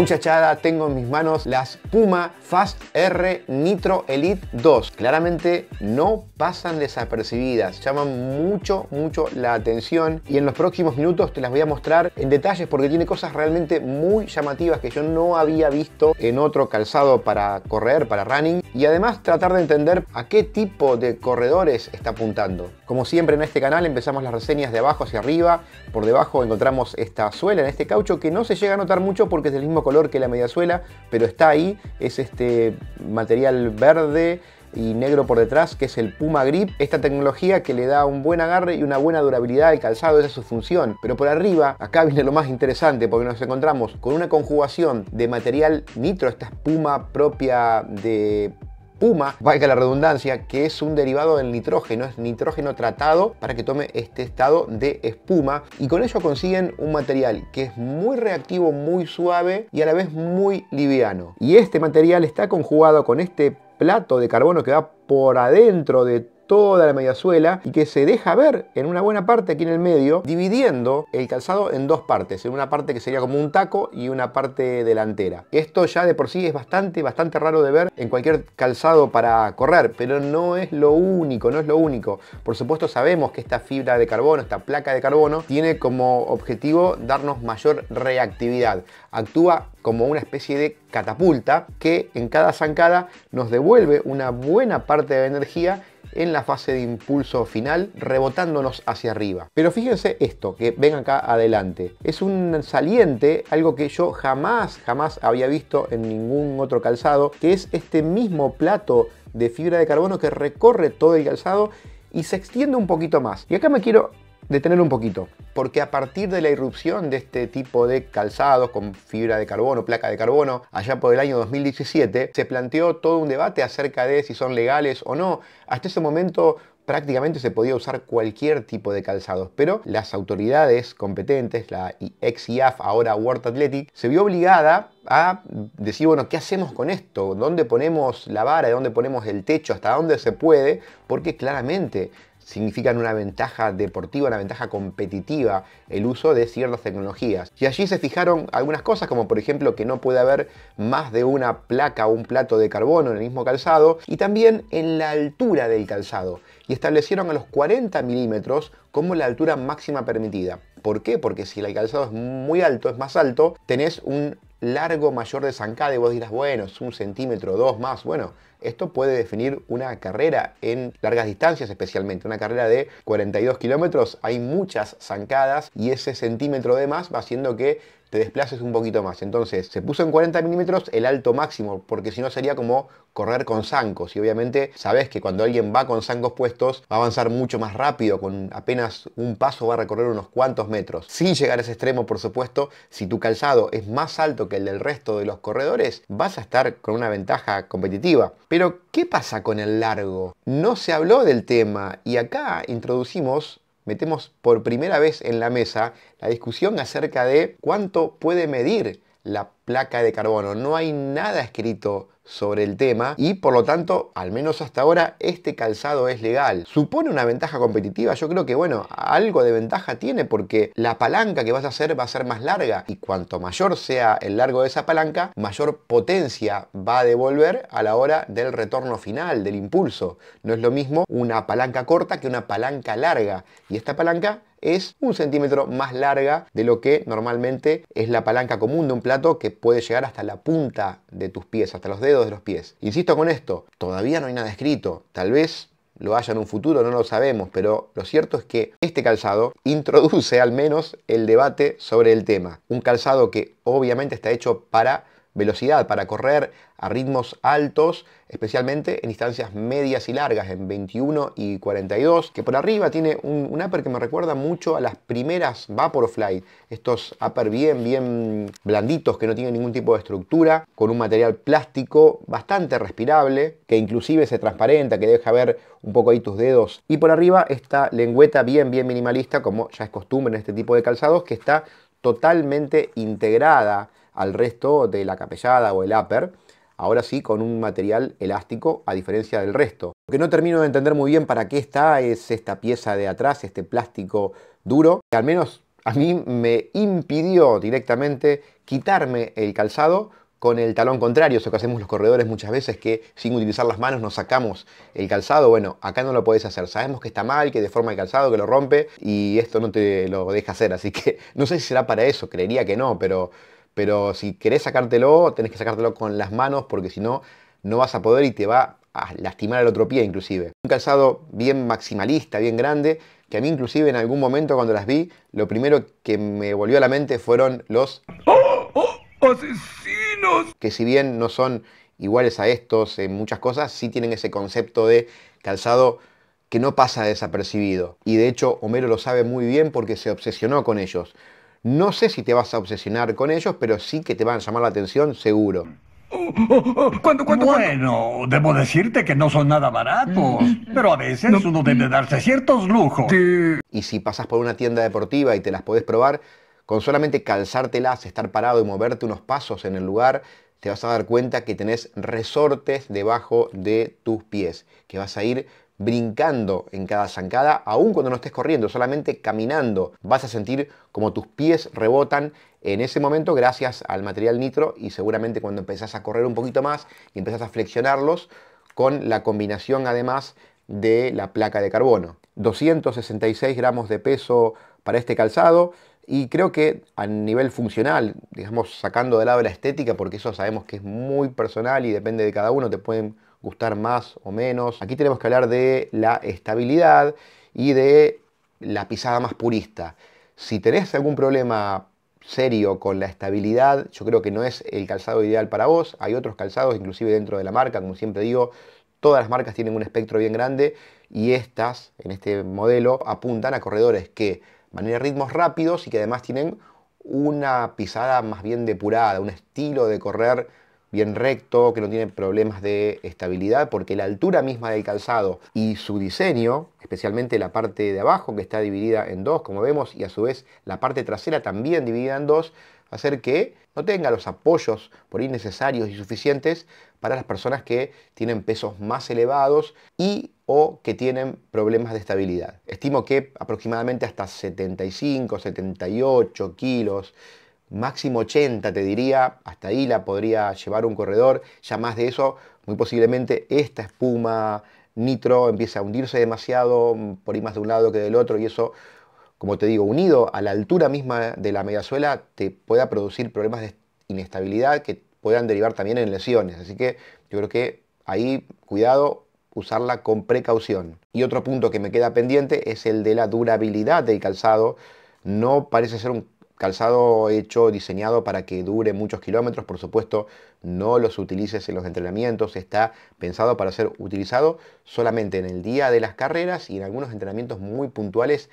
Muchachada, tengo en mis manos las Puma Fast R Nitro Elite 2. Claramente no pasan desapercibidas, llaman mucho, mucho la atención y en los próximos minutos te las voy a mostrar en detalles porque tiene cosas realmente muy llamativas que yo no había visto en otro calzado para correr, para running y además tratar de entender a qué tipo de corredores está apuntando. Como siempre en este canal empezamos las reseñas de abajo hacia arriba, por debajo encontramos esta suela en este caucho que no se llega a notar mucho porque es del mismo color que la mediazuela, pero está ahí, es este material verde y negro por detrás, que es el Puma Grip, esta tecnología que le da un buen agarre y una buena durabilidad al calzado, esa es su función. Pero por arriba, acá viene lo más interesante, porque nos encontramos con una conjugación de material nitro, esta espuma propia de Puma, valga la redundancia, que es un derivado del nitrógeno, es nitrógeno tratado para que tome este estado de espuma y con ello consiguen un material que es muy reactivo, muy suave y a la vez muy liviano. Y este material está conjugado con este plato de carbono que va por adentro de toda la mediazuela, y que se deja ver en una buena parte aquí en el medio, dividiendo el calzado en dos partes, en una parte que sería como un taco y una parte delantera. Esto ya de por sí es bastante, bastante raro de ver en cualquier calzado para correr, pero no es lo único, no es lo único. Por supuesto sabemos que esta fibra de carbono, esta placa de carbono, tiene como objetivo darnos mayor reactividad. Actúa como una especie de catapulta que en cada zancada nos devuelve una buena parte de energía en la fase de impulso final, rebotándonos hacia arriba. Pero fíjense esto, que ven acá adelante. Es un saliente, algo que yo jamás, jamás había visto en ningún otro calzado, que es este mismo plato de fibra de carbono que recorre todo el calzado y se extiende un poquito más. Y acá me quiero detener un poquito, porque a partir de la irrupción de este tipo de calzados con fibra de carbono, placa de carbono, allá por el año 2017, se planteó todo un debate acerca de si son legales o no. Hasta ese momento prácticamente se podía usar cualquier tipo de calzados, pero las autoridades competentes, la ex IAF, ahora World Athletic, se vio obligada a decir, bueno, ¿qué hacemos con esto? ¿Dónde ponemos la vara? ¿Dónde ponemos el techo? ¿Hasta dónde se puede? Porque claramente significan una ventaja deportiva, una ventaja competitiva el uso de ciertas tecnologías. Y allí se fijaron algunas cosas, como por ejemplo que no puede haber más de una placa o un plato de carbono en el mismo calzado, y también en la altura del calzado. Y establecieron a los 40 milímetros como la altura máxima permitida. ¿Por qué? Porque si el calzado es muy alto, es más alto, tenés un largo mayor de zancada y vos dirás, bueno, es un centímetro, dos más, bueno, esto puede definir una carrera en largas distancias especialmente, una carrera de 42 kilómetros. Hay muchas zancadas y ese centímetro de más va haciendo que te desplaces un poquito más. Entonces, se puso en 40 milímetros el alto máximo, porque si no sería como correr con zancos. Y obviamente sabes que cuando alguien va con zancos puestos, va a avanzar mucho más rápido, con apenas un paso va a recorrer unos cuantos metros. Sin llegar a ese extremo, por supuesto, si tu calzado es más alto que el del resto de los corredores, vas a estar con una ventaja competitiva. Pero, ¿qué pasa con el largo? No se habló del tema y acá introducimos metemos por primera vez en la mesa la discusión acerca de cuánto puede medir la placa de carbono. No hay nada escrito sobre el tema y por lo tanto, al menos hasta ahora, este calzado es legal. ¿Supone una ventaja competitiva? Yo creo que, bueno, algo de ventaja tiene porque la palanca que vas a hacer va a ser más larga y cuanto mayor sea el largo de esa palanca, mayor potencia va a devolver a la hora del retorno final, del impulso. No es lo mismo una palanca corta que una palanca larga y esta palanca es un centímetro más larga de lo que normalmente es la palanca común de un plato que puede llegar hasta la punta de tus pies, hasta los dedos de los pies. Insisto con esto, todavía no hay nada escrito. Tal vez lo haya en un futuro, no lo sabemos, pero lo cierto es que este calzado introduce al menos el debate sobre el tema. Un calzado que obviamente está hecho para velocidad para correr a ritmos altos, especialmente en distancias medias y largas, en 21 y 42, que por arriba tiene un, upper que me recuerda mucho a las primeras Vaporfly, estos upper bien, bien blanditos que no tienen ningún tipo de estructura, con un material plástico bastante respirable, que inclusive se transparenta, que deja ver un poco ahí tus dedos. Y por arriba esta lengüeta bien, bien minimalista, como ya es costumbre en este tipo de calzados, que está totalmente integrada al resto de la capellada o el upper, ahora sí con un material elástico a diferencia del resto. Lo que no termino de entender muy bien para qué está es esta pieza de atrás, este plástico duro, que al menos a mí me impidió directamente quitarme el calzado con el talón contrario, eso que hacemos los corredores muchas veces, que sin utilizar las manos nos sacamos el calzado. Bueno, acá no lo podés hacer. Sabemos que está mal, que deforma el calzado, que lo rompe, y esto no te lo deja hacer. Así que no sé si será para eso, creería que no, pero pero si querés sacártelo, tenés que sacártelo con las manos porque si no, no vas a poder y te va a lastimar el otro pie inclusive. Un calzado bien maximalista, bien grande, que a mí inclusive en algún momento cuando las vi, lo primero que me volvió a la mente fueron los... ¡Oh! ¡Oh! ¡Asesinos! Que si bien no son iguales a estos en muchas cosas, sí tienen ese concepto de calzado que no pasa desapercibido. Y de hecho Homero lo sabe muy bien porque se obsesionó con ellos. No sé si te vas a obsesionar con ellos, pero sí que te van a llamar la atención, seguro. ¿Cuándo, cuándo, bueno, debo decirte que no son nada baratos, mm. pero a veces uno debe darse ciertos lujos. Y si pasas por una tienda deportiva y te las podés probar, con solamente calzártelas, estar parado y moverte unos pasos en el lugar, te vas a dar cuenta que tenés resortes debajo de tus pies, que vas a ir brincando en cada zancada, aun cuando no estés corriendo, solamente caminando, vas a sentir como tus pies rebotan en ese momento gracias al material nitro y seguramente cuando empezás a correr un poquito más y empezás a flexionarlos con la combinación además de la placa de carbono. 266 gramos de peso para este calzado, y creo que a nivel funcional, digamos, sacando de lado la estética, porque eso sabemos que es muy personal y depende de cada uno, te pueden gustar más o menos. Aquí tenemos que hablar de la estabilidad y de la pisada más purista. Si tenés algún problema serio con la estabilidad, yo creo que no es el calzado ideal para vos. Hay otros calzados, inclusive dentro de la marca, como siempre digo, todas las marcas tienen un espectro bien grande y estas, en este modelo, apuntan a corredores que van ritmos rápidos y que además tienen una pisada más bien depurada, un estilo de correr bien recto, que no tiene problemas de estabilidad, porque la altura misma del calzado y su diseño, especialmente la parte de abajo que está dividida en dos, como vemos, y a su vez la parte trasera también dividida en dos, hacer que no tenga los apoyos por innecesarios necesarios y suficientes para las personas que tienen pesos más elevados y o que tienen problemas de estabilidad. Estimo que aproximadamente hasta 75, 78 kilos máximo 80 te diría, hasta ahí la podría llevar un corredor, ya más de eso, muy posiblemente esta espuma nitro empieza a hundirse demasiado, mm, por ir más de un lado que del otro, y eso, como te digo, unido a la altura misma de la mediasuela, te pueda producir problemas de inestabilidad que puedan derivar también en lesiones. Así que yo creo que ahí, cuidado, usarla con precaución. Y otro punto que me queda pendiente es el de la durabilidad del calzado. No parece ser un Calzado hecho, diseñado para que dure muchos kilómetros, por supuesto, no los utilices en los entrenamientos, está pensado para ser utilizado solamente en el día de las carreras y en algunos entrenamientos muy puntuales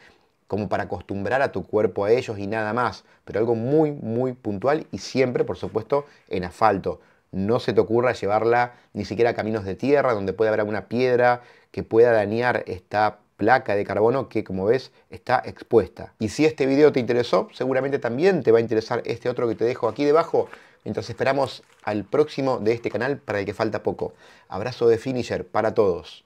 como para acostumbrar a tu cuerpo a ellos y nada más, pero algo muy, muy puntual y siempre, por supuesto, en asfalto. No se te ocurra llevarla ni siquiera a caminos de tierra donde puede haber alguna piedra que pueda dañar esta placa de carbono que como ves está expuesta. Y si este video te interesó, seguramente también te va a interesar este otro que te dejo aquí debajo, mientras esperamos al próximo de este canal para el que falta poco. Abrazo de finisher para todos.